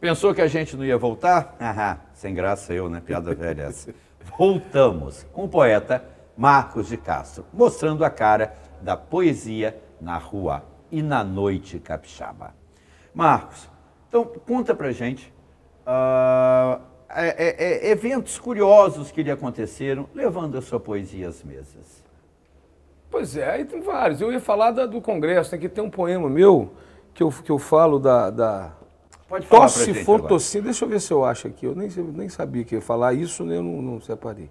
Pensou que a gente não ia voltar? Aham, sem graça eu, né? Piada velha essa. Voltamos com o poeta Marcos de Castro, mostrando a cara da poesia na rua e na noite capixaba. Marcos, então conta pra gente uh, é, é, é, eventos curiosos que lhe aconteceram levando a sua poesia às mesas. Pois é, aí tem vários. Eu ia falar da, do Congresso, né, tem que ter um poema meu que eu, que eu falo da, da Pode falar Tosse fotossíntese, deixa eu ver se eu acho aqui, eu nem, nem sabia que ia falar isso, né? eu não, não separei.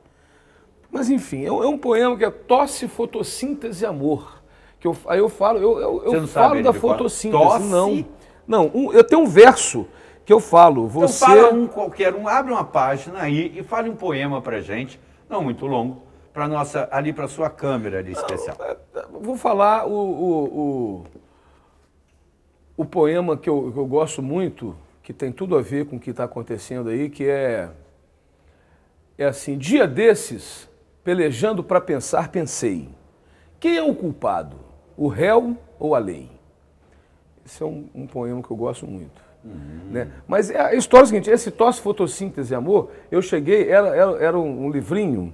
Mas enfim, é um, é um, poema que é Tosse, Fotossíntese e Amor. Que eu, aí eu falo, eu, eu, eu falo da fotossíntese. Tosse? Não, não um, eu tenho um verso que eu falo. Então você... Então fala um qualquer um, abre uma página aí e fale um poema pra gente, não muito longo, para nossa ali para sua câmera ali especial. Não, é, é, vou falar o, o, o o poema que eu, que eu gosto muito, que tem tudo a ver com o que está acontecendo aí, que é, é assim, dia desses, pelejando para pensar, pensei. Quem é o culpado? O réu ou a lei? Esse é um, um poema que eu gosto muito. Uhum. Né? Mas é, a história é a seguinte, esse Tosse, Fotossíntese e Amor, eu cheguei, era, era, era um livrinho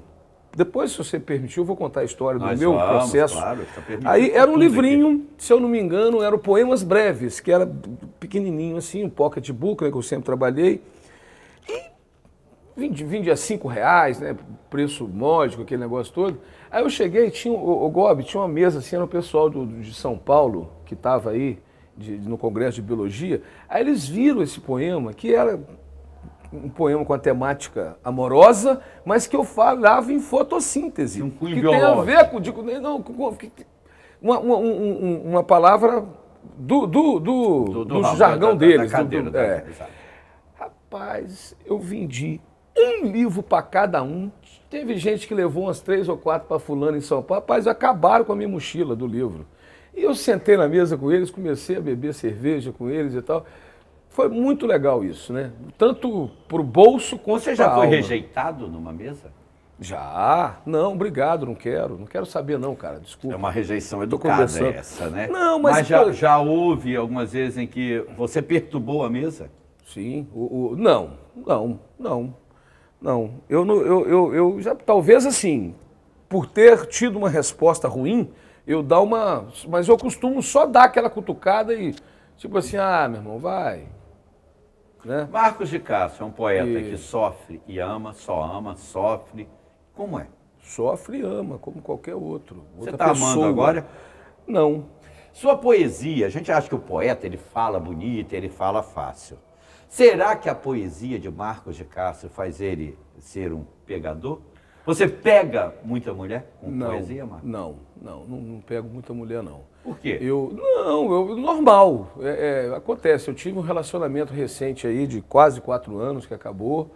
depois, se você permitir, eu vou contar a história do Nós meu vamos, processo. Claro, tá Aí era um livrinho, se eu não me engano, eram poemas breves, que era pequenininho assim, um pocketbook, né, que eu sempre trabalhei. E vendia a cinco reais, né, preço módico, aquele negócio todo. Aí eu cheguei, tinha o, o Gob, tinha uma mesa assim, era o pessoal do, de São Paulo que estava aí de, no Congresso de Biologia. Aí eles viram esse poema, que era um poema com a temática amorosa, mas que eu falava em fotossíntese. Um cunho que biológico. tem a ver com, digo, né, não, com uma, uma, uma, uma palavra do, do, do, do, do jargão da, deles. Da cadeira, do, tá, é. Rapaz, eu vendi um livro para cada um. Teve gente que levou umas três ou quatro para fulano em São Paulo. Rapaz, acabaram com a minha mochila do livro. E eu sentei na mesa com eles, comecei a beber cerveja com eles e tal. Foi muito legal isso, né? Tanto pro bolso quanto Você já foi alma. rejeitado numa mesa? Já, não, obrigado, não quero, não quero saber não, cara, desculpa. É uma rejeição educada essa, né? Não, mas... mas já, eu... já houve algumas vezes em que você perturbou a mesa? Sim, o, o, não, não, não, não. Eu, eu, eu, eu já, talvez assim, por ter tido uma resposta ruim, eu dar uma... Mas eu costumo só dar aquela cutucada e tipo assim, ah, meu irmão, vai, né? Marcos de Castro é um poeta e... que sofre e ama, só ama, sofre. Como é? Sofre e ama, como qualquer outro. Você está amando agora? Não. Sua poesia, a gente acha que o poeta ele fala bonito, ele fala fácil. Será que a poesia de Marcos de Castro faz ele ser um pegador? Você pega muita mulher com não, poesia, Marcos? Não, não, não, não pego muita mulher, não. Por quê? Eu, não, eu, normal. É, é, acontece. Eu tive um relacionamento recente aí de quase quatro anos que acabou.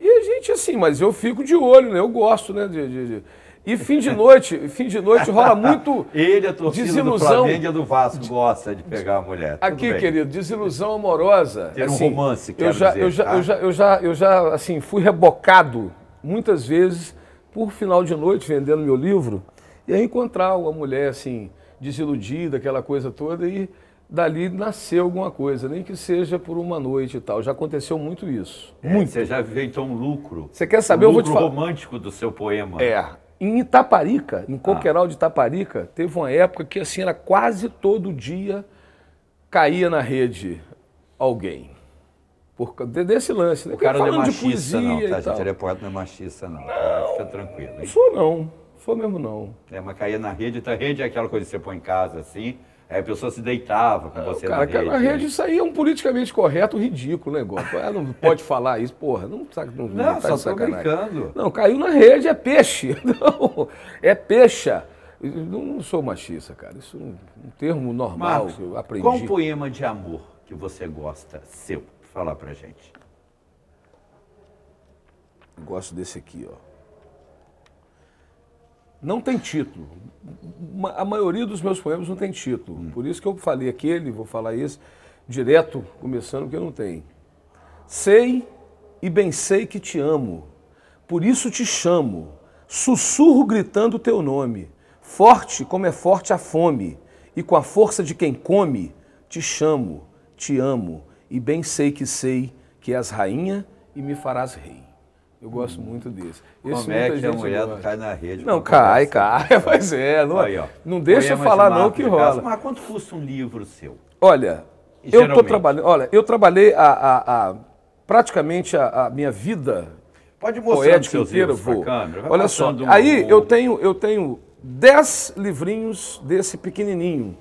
E a gente, assim, mas eu fico de olho, né? Eu gosto, né? de, de, de... E fim de noite, fim de noite rola muito Ele, a torcida desilusão. do Flamengo e do Vasco gosta de pegar a mulher. Tudo Aqui, bem. querido, desilusão amorosa. Ter assim, um romance, quero eu já, dizer, eu já, tá? eu já, eu já, eu já, assim, fui rebocado muitas vezes por final de noite vendendo meu livro e aí encontrar uma mulher, assim, desiludida, aquela coisa toda, e dali nasceu alguma coisa, nem que seja por uma noite e tal. Já aconteceu muito isso. É, muito. Você já viveu então um lucro. Você quer saber? Um eu vou te falar. romântico do seu poema. É. Em Itaparica, em Coqueral ah. de Itaparica, teve uma época que assim era quase todo dia caía na rede alguém. Por desse lance, né? O cara não é machista, não, tá, gente? Ele é poeta, não é machista, não. não Fica tranquilo. Hein? Não sou, não. Foi mesmo não. É, mas caía na rede, então a rede é aquela coisa que você põe em casa assim, aí a pessoa se deitava com é, você cara, na rede. Cara, na né? rede isso aí é um politicamente correto ridículo negócio. Ela não pode falar isso, porra, não sabe. Não, não, não tá só está tô brincando. Não, caiu na rede, é peixe. Não, é peixa. Não, não sou machista, cara. Isso é um termo normal Marcos, que eu aprendi. Qual um poema de amor que você gosta seu? Falar pra gente. Gosto desse aqui, ó. Não tem título. A maioria dos meus poemas não tem título. Hum. Por isso que eu falei aquele, vou falar esse, direto, começando, porque não tem. Sei e bem sei que te amo, por isso te chamo. Sussurro gritando o teu nome, forte como é forte a fome, e com a força de quem come, te chamo, te amo, e bem sei que sei que és rainha e me farás rei. Eu gosto muito desse. Esse Como é que a mulher não cai na rede? Não, cai, cai, Pois mas é. Não, Aí, não deixa eu falar não que rola. mas quanto custa um livro seu? Olha, eu tô trabalhando. Olha, eu trabalhei a, a, a praticamente a, a, minha vida. Pode mostrar poética inteira, para Câmera, olha só. Um, Aí eu tenho eu tenho dez livrinhos desse pequenininho.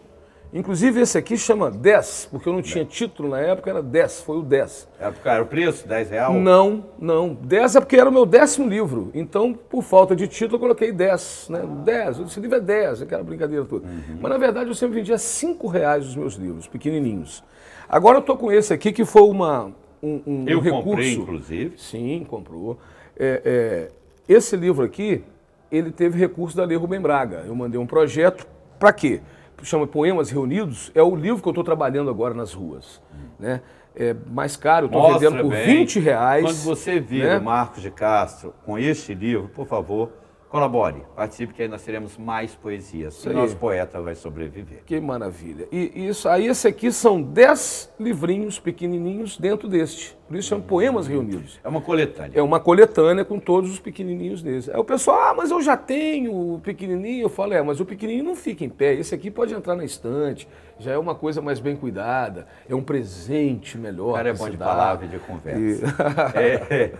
Inclusive esse aqui chama 10, porque eu não tinha título na época, era 10, foi o 10. Era, o preço, 10 real? Não, não. 10 é porque era o meu décimo livro. Então, por falta de título, eu coloquei 10, né? 10, ah. esse livro é 10, é aquela brincadeira toda. Uhum. Mas na verdade eu sempre vendia 5 reais os meus livros, pequenininhos. Agora eu tô com esse aqui que foi uma, um, um eu recurso. comprei, inclusive. Sim, comprou. É, é, esse livro aqui, ele teve recurso da Lei Rubem Braga. Eu mandei um projeto, para quê? chama Poemas Reunidos, é o livro que eu estou trabalhando agora nas ruas. Hum. Né? É mais caro, estou vendendo por bem. 20 reais. Quando você vir né? o Marcos de Castro com este livro, por favor, colabore, participe, que aí nós teremos mais poesias. O nosso poeta vai sobreviver. Que maravilha. E, isso, aí esse aqui são dez livrinhos pequenininhos dentro deste. Por isso são poemas reunidos. É uma coletânea. É uma coletânea com todos os pequenininhos deles. Aí o pessoal, ah, mas eu já tenho o pequenininho. Eu falo, é, mas o pequenininho não fica em pé. Esse aqui pode entrar na estante. Já é uma coisa mais bem cuidada. É um presente melhor. O cara é bom de dá. palavra, de conversa. E... É, é.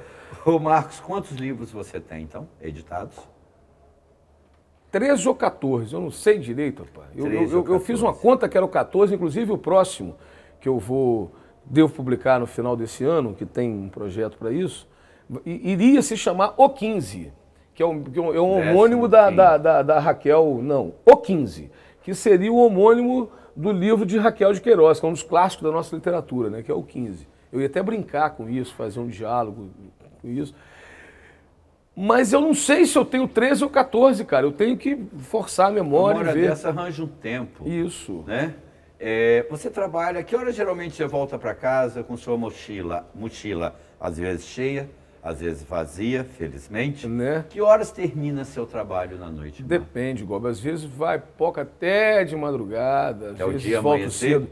Ô Marcos, quantos livros você tem, então, editados? 13 ou 14, eu não sei direito, rapaz. Eu, eu, eu, fiz uma conta que era o 14, inclusive o próximo, que eu vou, devo publicar no final desse ano, que tem um projeto para isso, iria se chamar O 15, que é um, que é um é homônimo da, da, da, da, Raquel, não, O 15, que seria o homônimo do livro de Raquel de Queiroz, que é um dos clássicos da nossa literatura, né, que é o 15. Eu ia até brincar com isso, fazer um diálogo com isso. Mas eu não sei se eu tenho 13 ou 14, cara. Eu tenho que forçar a memória. Uma hora dessa arranja um tempo. Isso. Né? É, você trabalha, que hora geralmente você volta para casa com sua mochila? Mochila às vezes cheia, às vezes vazia, felizmente. Né? Que horas termina seu trabalho na noite? Depende, Gob. Às vezes vai, poca até de madrugada, às até vezes o dia volto amanhecer. cedo.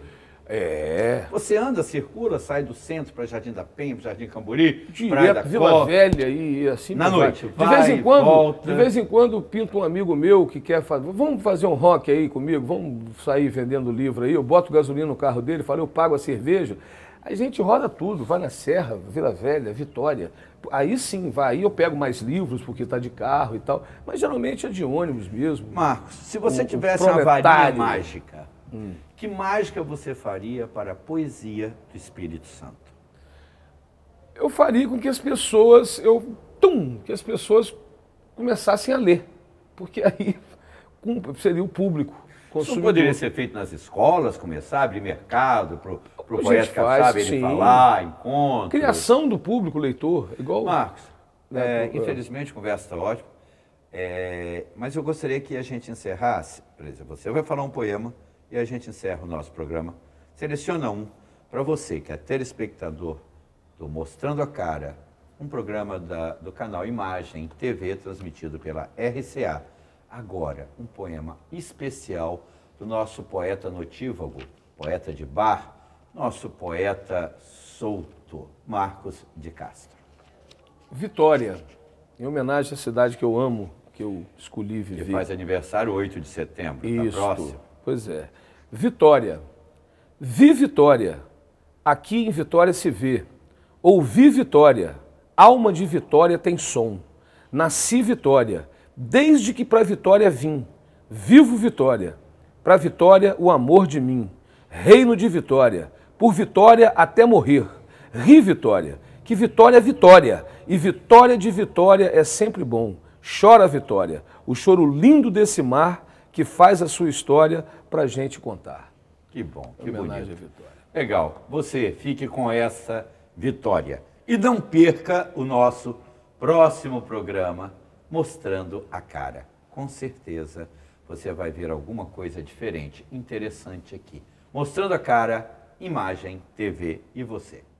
É. Você anda, circula, sai do centro para Jardim da Penha, para Jardim Camburi, Praia da Vila Cor, Velha e assim. Na noite. Vai. de vez em quando, volta. de vez em quando pinta um amigo meu que quer fazer, vamos fazer um rock aí comigo, vamos sair vendendo livro aí. Eu boto gasolina no carro dele, falo, eu pago a cerveja. A gente roda tudo, vai na Serra, Vila Velha, Vitória. Aí sim, vai. Aí eu pego mais livros porque está de carro e tal. Mas geralmente é de ônibus mesmo. Marcos, se você o, tivesse o uma varinha mágica Hum. Que mágica você faria para a poesia do Espírito Santo? Eu faria com que as pessoas, eu, tum, que as pessoas começassem a ler, porque aí seria o público. Isso poderia ser feito nas escolas, começar a abrir mercado para o poeta que sabe ele falar, encontro. Criação do público leitor, igual. Marcos, né, é, é, infelizmente a conversa está ótima, é, mas eu gostaria que a gente encerrasse. Por exemplo, você vai falar um poema e a gente encerra o nosso programa. Seleciona um para você que é telespectador do Mostrando a Cara, um programa da, do canal Imagem TV transmitido pela RCA. Agora, um poema especial do nosso poeta notívago, poeta de bar, nosso poeta solto, Marcos de Castro. Vitória, em homenagem à cidade que eu amo, que eu escolhi viver. Que faz aniversário 8 de setembro, Isso. Tá próximo. Pois é. Vitória. Vi Vitória. Aqui em Vitória se vê. Ouvi Vitória. Alma de Vitória tem som. Nasci Vitória. Desde que para Vitória vim. Vivo Vitória. Para Vitória o amor de mim. Reino de Vitória. Por Vitória até morrer. Ri Vitória. Que Vitória é Vitória. E Vitória de Vitória é sempre bom. Chora Vitória. O choro lindo desse mar que faz a sua história para a gente contar. Que bom, que bonito. vitória. Legal. Você fique com essa vitória. E não perca o nosso próximo programa mostrando a cara. Com certeza você vai ver alguma coisa diferente, interessante aqui. Mostrando a cara, imagem, TV e você.